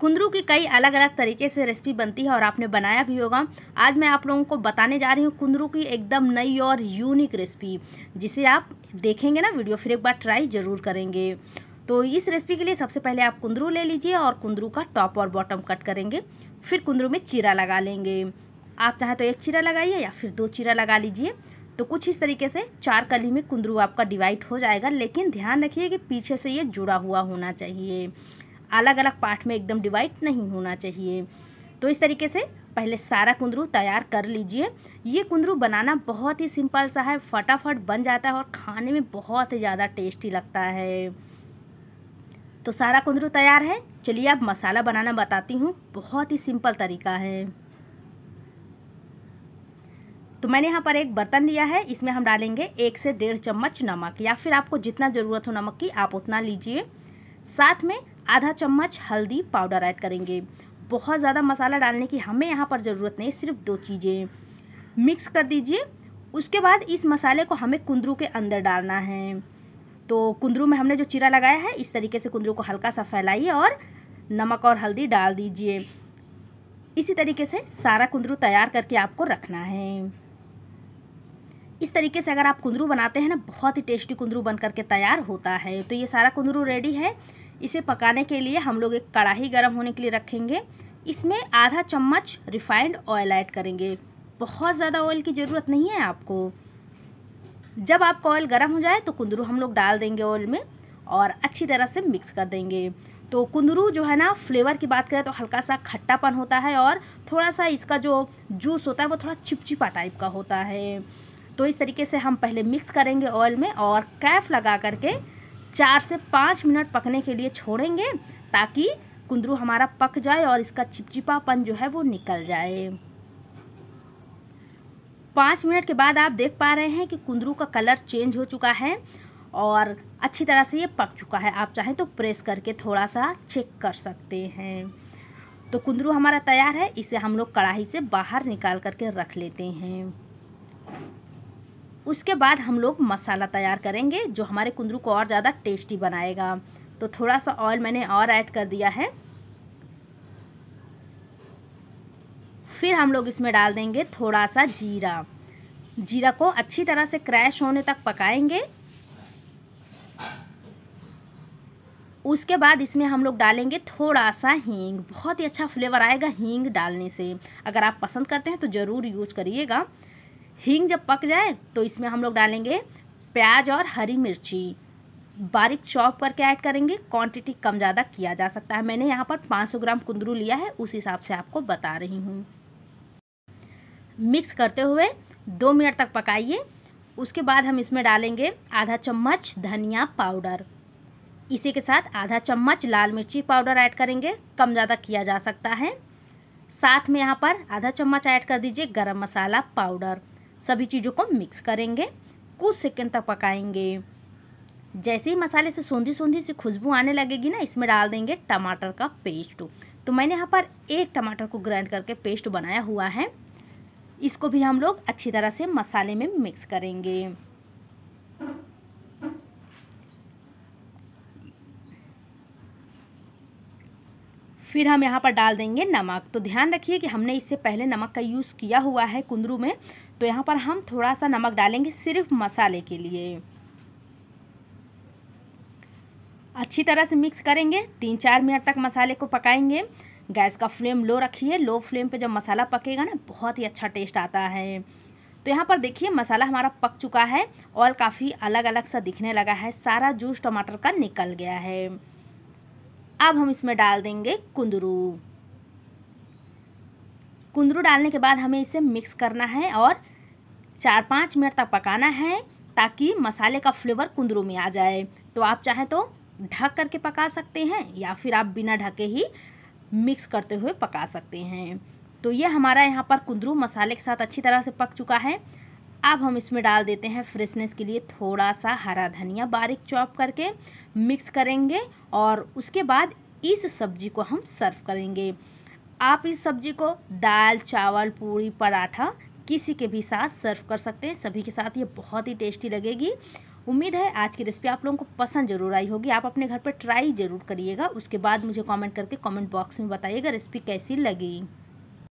कुंदरू की कई अलग अलग तरीके से रेसिपी बनती है और आपने बनाया भी होगा आज मैं आप लोगों को बताने जा रही हूँ कुंदरू की एकदम नई और यूनिक रेसिपी जिसे आप देखेंगे ना वीडियो फिर एक बार ट्राई ज़रूर करेंगे तो इस रेसिपी के लिए सबसे पहले आप कुंदरू ले लीजिए और कुंदरू का टॉप और बॉटम कट करेंगे फिर कुंदरू में चीरा लगा लेंगे आप चाहे तो एक चीरा लगाइए या फिर दो चीरा लगा लीजिए तो कुछ इस तरीके से चार कली में कुंदरू आपका डिवाइड हो जाएगा लेकिन ध्यान रखिए कि पीछे से ये जुड़ा हुआ होना चाहिए अलग अलग पार्ट में एकदम डिवाइड नहीं होना चाहिए तो इस तरीके से पहले सारा कुंदरू तैयार कर लीजिए ये कुंदरू बनाना बहुत ही सिंपल सा है फटाफट बन जाता है और खाने में बहुत ही ज़्यादा टेस्टी लगता है तो सारा कुंदरू तैयार है चलिए अब मसाला बनाना बताती हूँ बहुत ही सिंपल तरीका है तो मैंने यहाँ पर एक बर्तन लिया है इसमें हम डालेंगे एक से डेढ़ चम्मच नमक या फिर आपको जितना ज़रूरत हो नमक की आप उतना लीजिए साथ में आधा चम्मच हल्दी पाउडर ऐड करेंगे बहुत ज़्यादा मसाला डालने की हमें यहाँ पर ज़रूरत नहीं सिर्फ दो चीज़ें मिक्स कर दीजिए उसके बाद इस मसाले को हमें कुंदरू के अंदर डालना है तो कुंदरू में हमने जो चीरा लगाया है इस तरीके से कुंदरू को हल्का सा फैलाइए और नमक और हल्दी डाल दीजिए इसी तरीके से सारा कुंदरू तैयार करके आपको रखना है इस तरीके से अगर आप कुंदरू बनाते हैं ना बहुत ही टेस्टी कुंदरू बन करके तैयार होता है तो ये सारा कुंदरू रेडी है इसे पकाने के लिए हम लोग एक कढ़ाई गर्म होने के लिए रखेंगे इसमें आधा चम्मच रिफाइंड ऑयल ऐड करेंगे बहुत ज़्यादा ऑयल की ज़रूरत नहीं है आपको जब आपका ऑयल गर्म हो जाए तो कुंदरू हम लोग डाल देंगे ऑयल में और अच्छी तरह से मिक्स कर देंगे तो कुंदरू जो है ना फ्लेवर की बात करें तो हल्का सा खट्टापन होता है और थोड़ा सा इसका जो जूस होता है वो थोड़ा चिपचिपा टाइप का होता है तो इस तरीके से हम पहले मिक्स करेंगे ऑयल में और कैफ लगा करके चार से पाँच मिनट पकने के लिए छोड़ेंगे ताकि कुंदरू हमारा पक जाए और इसका चिपचिपापन जो है वो निकल जाए पाँच मिनट के बाद आप देख पा रहे हैं कि कुंदरू का कलर चेंज हो चुका है और अच्छी तरह से ये पक चुका है आप चाहें तो प्रेस करके थोड़ा सा चेक कर सकते हैं तो कुंदरू हमारा तैयार है इसे हम लोग कढ़ाई से बाहर निकाल करके रख लेते हैं उसके बाद हम लोग मसाला तैयार करेंगे जो हमारे कुंदरू को और ज़्यादा टेस्टी बनाएगा तो थोड़ा सा ऑयल मैंने और ऐड कर दिया है फिर हम लोग इसमें डाल देंगे थोड़ा सा जीरा जीरा को अच्छी तरह से क्रैश होने तक पकाएंगे उसके बाद इसमें हम लोग डालेंगे थोड़ा सा हींग बहुत ही अच्छा फ्लेवर आएगा हींग डालने से अगर आप पसंद करते हैं तो ज़रूर यूज़ करिएगा हींग जब पक जाए तो इसमें हम लोग डालेंगे प्याज और हरी मिर्ची बारीक चॉप करके ऐड करेंगे क्वांटिटी कम ज़्यादा किया जा सकता है मैंने यहाँ पर 500 ग्राम कुंदरू लिया है उस हिसाब से आपको बता रही हूँ मिक्स करते हुए दो मिनट तक पकाइए उसके बाद हम इसमें डालेंगे आधा चम्मच धनिया पाउडर इसी के साथ आधा चम्मच लाल मिर्ची पाउडर ऐड करेंगे कम ज़्यादा किया जा सकता है साथ में यहाँ पर आधा चम्मच ऐड कर दीजिए गरम मसाला पाउडर सभी चीज़ों को मिक्स करेंगे कुछ सेकंड तक पकाएंगे जैसे ही मसाले से सौंधी सौंधी से खुशबू आने लगेगी ना इसमें डाल देंगे टमाटर का पेस्ट तो मैंने यहाँ पर एक टमाटर को ग्राइंड करके पेस्ट बनाया हुआ है इसको भी हम लोग अच्छी तरह से मसाले में मिक्स करेंगे फिर हम यहाँ पर डाल देंगे नमक तो ध्यान रखिए कि हमने इससे पहले नमक का यूज़ किया हुआ है कुंदरू में तो यहाँ पर हम थोड़ा सा नमक डालेंगे सिर्फ मसाले के लिए अच्छी तरह से मिक्स करेंगे तीन चार मिनट तक मसाले को पकाएंगे गैस का फ्लेम लो रखिए लो फ्लेम पे जब मसाला पकेगा ना बहुत ही अच्छा टेस्ट आता है तो यहाँ पर देखिए मसाला हमारा पक चुका है और काफ़ी अलग अलग सा दिखने लगा है सारा जूस टमाटर का निकल गया है अब हम इसमें डाल देंगे कुंदरू कुंदरू डालने के बाद हमें इसे मिक्स करना है और चार पाँच मिनट तक पकाना है ताकि मसाले का फ्लेवर कुंदरू में आ जाए तो आप चाहें तो ढक करके पका सकते हैं या फिर आप बिना ढके ही मिक्स करते हुए पका सकते हैं तो ये हमारा यहाँ पर कुंदरू मसाले के साथ अच्छी तरह से पक चुका है अब हम इसमें डाल देते हैं फ्रेशनेस के लिए थोड़ा सा हरा धनिया बारीक चॉप करके मिक्स करेंगे और उसके बाद इस सब्जी को हम सर्व करेंगे आप इस सब्जी को दाल चावल पूरी पराठा किसी के भी साथ सर्व कर सकते हैं सभी के साथ ये बहुत ही टेस्टी लगेगी उम्मीद है आज की रेसिपी आप लोगों को पसंद जरूर आई होगी आप अपने घर पर ट्राई ज़रूर करिएगा उसके बाद मुझे कमेंट करके कमेंट बॉक्स में बताइएगा रेसिपी कैसी लगी